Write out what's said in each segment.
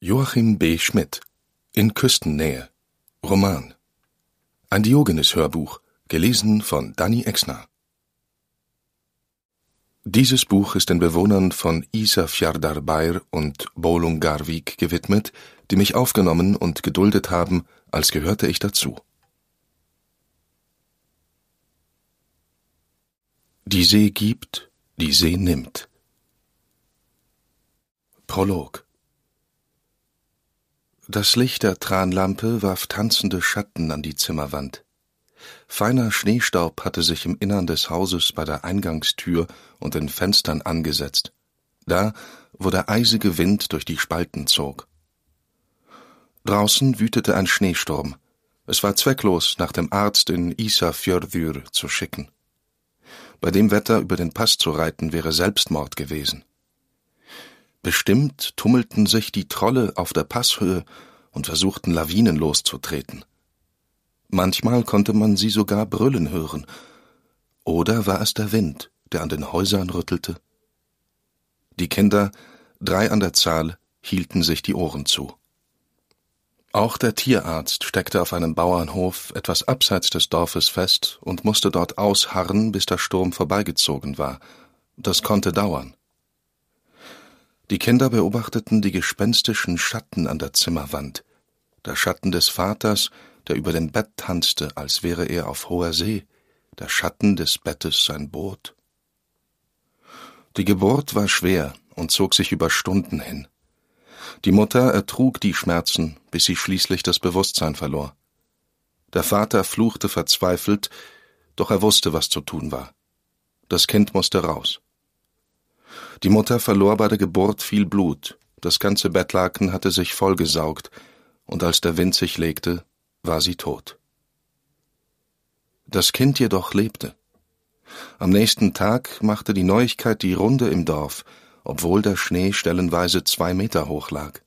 Joachim B. Schmidt In Küstennähe Roman Ein Diogenes-Hörbuch, gelesen von Dani Exner Dieses Buch ist den Bewohnern von Isafjardarbair und Bolungarvik gewidmet, die mich aufgenommen und geduldet haben, als gehörte ich dazu. Die See gibt, die See nimmt. Prolog das Licht der Tranlampe warf tanzende Schatten an die Zimmerwand. Feiner Schneestaub hatte sich im Innern des Hauses bei der Eingangstür und den Fenstern angesetzt, da, wo der eisige Wind durch die Spalten zog. Draußen wütete ein Schneesturm. Es war zwecklos, nach dem Arzt in Isafjörður zu schicken. Bei dem Wetter über den Pass zu reiten wäre Selbstmord gewesen. Bestimmt tummelten sich die Trolle auf der Passhöhe und versuchten Lawinen loszutreten. Manchmal konnte man sie sogar brüllen hören. Oder war es der Wind, der an den Häusern rüttelte? Die Kinder, drei an der Zahl, hielten sich die Ohren zu. Auch der Tierarzt steckte auf einem Bauernhof etwas abseits des Dorfes fest und musste dort ausharren, bis der Sturm vorbeigezogen war. Das konnte dauern. Die Kinder beobachteten die gespenstischen Schatten an der Zimmerwand, der Schatten des Vaters, der über dem Bett tanzte, als wäre er auf hoher See, der Schatten des Bettes sein Boot. Die Geburt war schwer und zog sich über Stunden hin. Die Mutter ertrug die Schmerzen, bis sie schließlich das Bewusstsein verlor. Der Vater fluchte verzweifelt, doch er wusste, was zu tun war. Das Kind musste raus. Die Mutter verlor bei der Geburt viel Blut, das ganze Bettlaken hatte sich vollgesaugt, und als der Wind sich legte, war sie tot. Das Kind jedoch lebte. Am nächsten Tag machte die Neuigkeit die Runde im Dorf, obwohl der Schnee stellenweise zwei Meter hoch lag.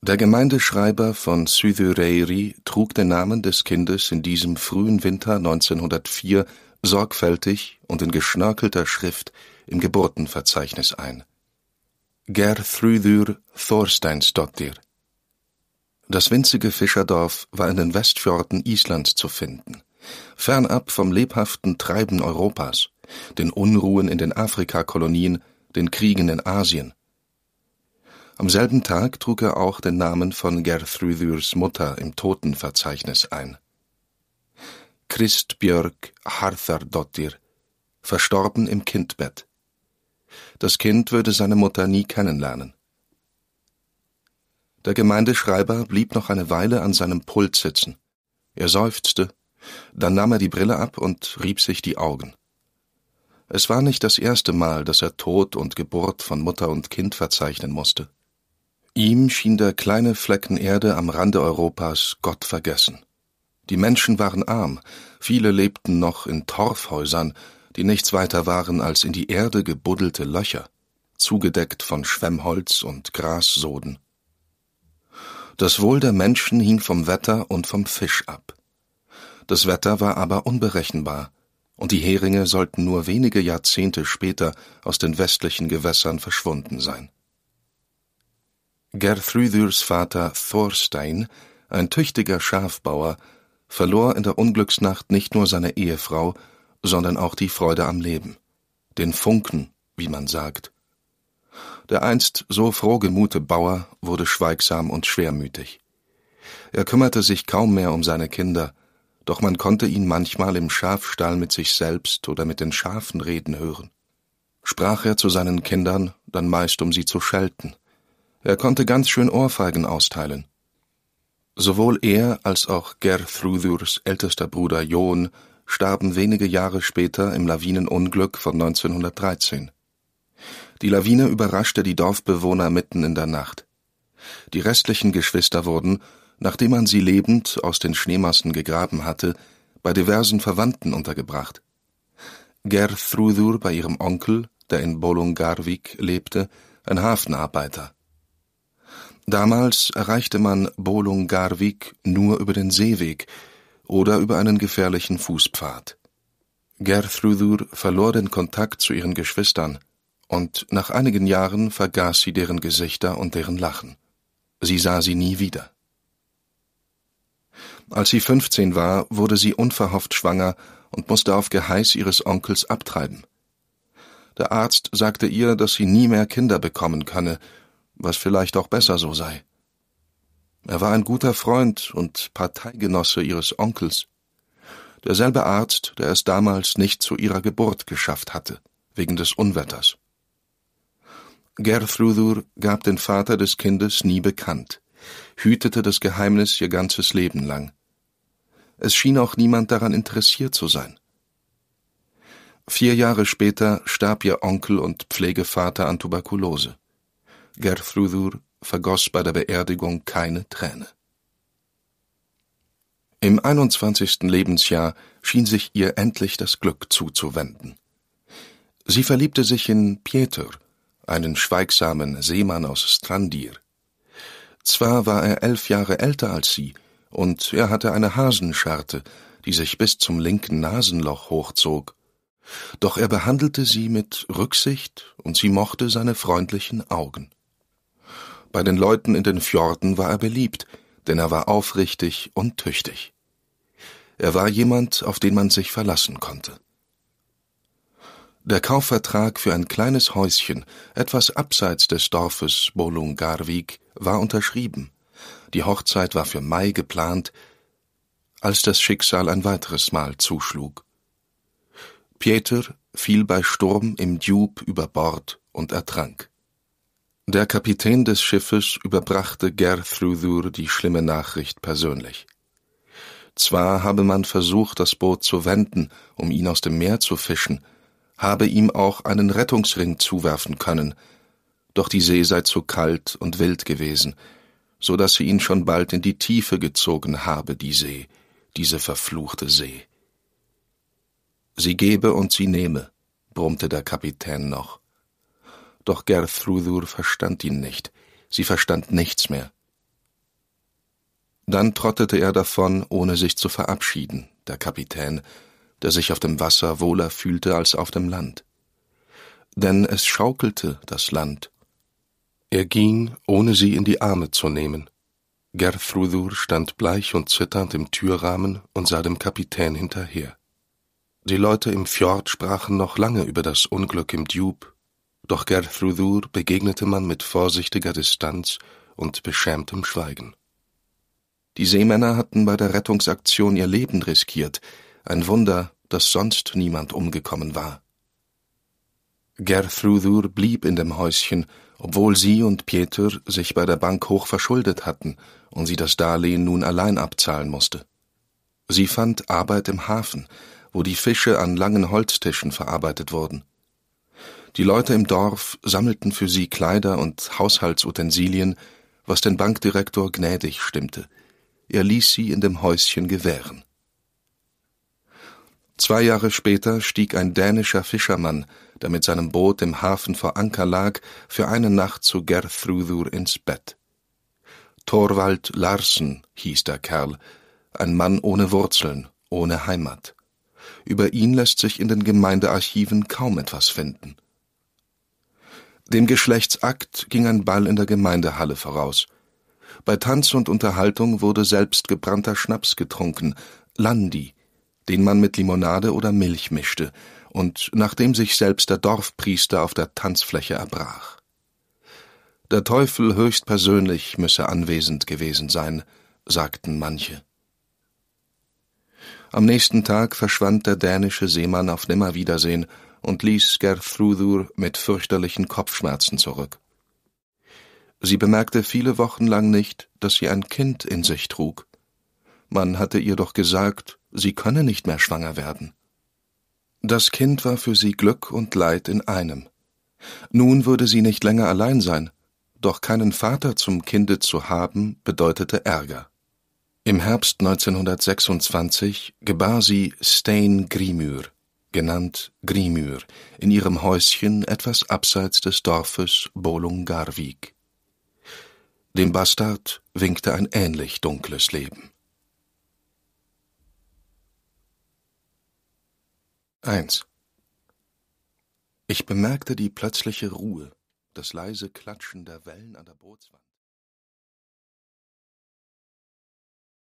Der Gemeindeschreiber von Südüreiri trug den Namen des Kindes in diesem frühen Winter 1904 sorgfältig und in geschnörkelter Schrift im Geburtenverzeichnis ein. Gerþrúður Thorsteinsdottir. Das winzige Fischerdorf war in den Westfjorden Islands zu finden, fernab vom lebhaften Treiben Europas, den Unruhen in den Afrikakolonien, den Kriegen in Asien. Am selben Tag trug er auch den Namen von Gerþrúðurs Mutter im Totenverzeichnis ein. Christbjörg Harthardottir, verstorben im Kindbett, das Kind würde seine Mutter nie kennenlernen. Der Gemeindeschreiber blieb noch eine Weile an seinem Pult sitzen. Er seufzte, dann nahm er die Brille ab und rieb sich die Augen. Es war nicht das erste Mal, dass er Tod und Geburt von Mutter und Kind verzeichnen musste. Ihm schien der kleine Flecken Erde am Rande Europas Gott vergessen. Die Menschen waren arm, viele lebten noch in Torfhäusern, die nichts weiter waren als in die Erde gebuddelte Löcher, zugedeckt von Schwemmholz und Grassoden. Das Wohl der Menschen hing vom Wetter und vom Fisch ab. Das Wetter war aber unberechenbar, und die Heringe sollten nur wenige Jahrzehnte später aus den westlichen Gewässern verschwunden sein. Gertrudurs Vater Thorstein, ein tüchtiger Schafbauer, verlor in der Unglücksnacht nicht nur seine Ehefrau, sondern auch die Freude am Leben, den Funken, wie man sagt. Der einst so frohgemute Bauer wurde schweigsam und schwermütig. Er kümmerte sich kaum mehr um seine Kinder, doch man konnte ihn manchmal im Schafstall mit sich selbst oder mit den Schafen reden hören. Sprach er zu seinen Kindern, dann meist um sie zu schelten. Er konnte ganz schön Ohrfeigen austeilen. Sowohl er als auch Geirþrúðurs ältester Bruder John starben wenige Jahre später im Lawinenunglück von 1913. Die Lawine überraschte die Dorfbewohner mitten in der Nacht. Die restlichen Geschwister wurden, nachdem man sie lebend aus den Schneemassen gegraben hatte, bei diversen Verwandten untergebracht. Gerþrúður bei ihrem Onkel, der in Bolungarvik lebte, ein Hafenarbeiter. Damals erreichte man Bolungarvik nur über den Seeweg, oder über einen gefährlichen Fußpfad. Gertrudur verlor den Kontakt zu ihren Geschwistern, und nach einigen Jahren vergaß sie deren Gesichter und deren Lachen. Sie sah sie nie wieder. Als sie fünfzehn war, wurde sie unverhofft schwanger und musste auf Geheiß ihres Onkels abtreiben. Der Arzt sagte ihr, dass sie nie mehr Kinder bekommen könne, was vielleicht auch besser so sei. Er war ein guter Freund und Parteigenosse ihres Onkels. Derselbe Arzt, der es damals nicht zu ihrer Geburt geschafft hatte, wegen des Unwetters. Gertrudur gab den Vater des Kindes nie bekannt, hütete das Geheimnis ihr ganzes Leben lang. Es schien auch niemand daran interessiert zu sein. Vier Jahre später starb ihr Onkel und Pflegevater an Tuberkulose. Gertrudur vergoss bei der Beerdigung keine Träne. Im 21. Lebensjahr schien sich ihr endlich das Glück zuzuwenden. Sie verliebte sich in Pieter, einen schweigsamen Seemann aus Strandir. Zwar war er elf Jahre älter als sie, und er hatte eine Hasenscharte, die sich bis zum linken Nasenloch hochzog, doch er behandelte sie mit Rücksicht, und sie mochte seine freundlichen Augen. Bei den Leuten in den Fjorden war er beliebt, denn er war aufrichtig und tüchtig. Er war jemand, auf den man sich verlassen konnte. Der Kaufvertrag für ein kleines Häuschen, etwas abseits des Dorfes Bolungarvik, war unterschrieben. Die Hochzeit war für Mai geplant, als das Schicksal ein weiteres Mal zuschlug. Pieter fiel bei Sturm im Djub über Bord und ertrank. Der Kapitän des Schiffes überbrachte Geirþrúður die schlimme Nachricht persönlich. Zwar habe man versucht, das Boot zu wenden, um ihn aus dem Meer zu fischen, habe ihm auch einen Rettungsring zuwerfen können, doch die See sei zu kalt und wild gewesen, so dass sie ihn schon bald in die Tiefe gezogen habe, die See, diese verfluchte See. Sie gebe und sie nehme, brummte der Kapitän noch. Doch Gerþrúður verstand ihn nicht. Sie verstand nichts mehr. Dann trottete er davon, ohne sich zu verabschieden, der Kapitän, der sich auf dem Wasser wohler fühlte als auf dem Land. Denn es schaukelte das Land. Er ging, ohne sie in die Arme zu nehmen. Gerþrúður stand bleich und zitternd im Türrahmen und sah dem Kapitän hinterher. Die Leute im Fjord sprachen noch lange über das Unglück im Djub doch Gertrudur begegnete man mit vorsichtiger Distanz und beschämtem Schweigen. Die Seemänner hatten bei der Rettungsaktion ihr Leben riskiert. Ein Wunder, dass sonst niemand umgekommen war. Gertrudur blieb in dem Häuschen, obwohl sie und Pieter sich bei der Bank hoch verschuldet hatten und sie das Darlehen nun allein abzahlen musste. Sie fand Arbeit im Hafen, wo die Fische an langen Holztischen verarbeitet wurden. Die Leute im Dorf sammelten für sie Kleider und Haushaltsutensilien, was den Bankdirektor gnädig stimmte. Er ließ sie in dem Häuschen gewähren. Zwei Jahre später stieg ein dänischer Fischermann, der mit seinem Boot im Hafen vor Anker lag, für eine Nacht zu Gertrudur ins Bett. Thorwald Larsen hieß der Kerl, ein Mann ohne Wurzeln, ohne Heimat. Über ihn lässt sich in den Gemeindearchiven kaum etwas finden. Dem Geschlechtsakt ging ein Ball in der Gemeindehalle voraus. Bei Tanz und Unterhaltung wurde selbst gebrannter Schnaps getrunken, Landi, den man mit Limonade oder Milch mischte, und nachdem sich selbst der Dorfpriester auf der Tanzfläche erbrach. Der Teufel höchstpersönlich müsse anwesend gewesen sein, sagten manche. Am nächsten Tag verschwand der dänische Seemann auf Nimmerwiedersehen und ließ Gerþrúður mit fürchterlichen Kopfschmerzen zurück. Sie bemerkte viele Wochen lang nicht, dass sie ein Kind in sich trug. Man hatte ihr doch gesagt, sie könne nicht mehr schwanger werden. Das Kind war für sie Glück und Leid in einem. Nun würde sie nicht länger allein sein, doch keinen Vater zum Kinde zu haben bedeutete Ärger. Im Herbst 1926 gebar sie Stein Grimür, genannt Grimür, in ihrem Häuschen etwas abseits des Dorfes Bolungarvik. Dem Bastard winkte ein ähnlich dunkles Leben. 1. Ich bemerkte die plötzliche Ruhe, das leise Klatschen der Wellen an der Bootswand.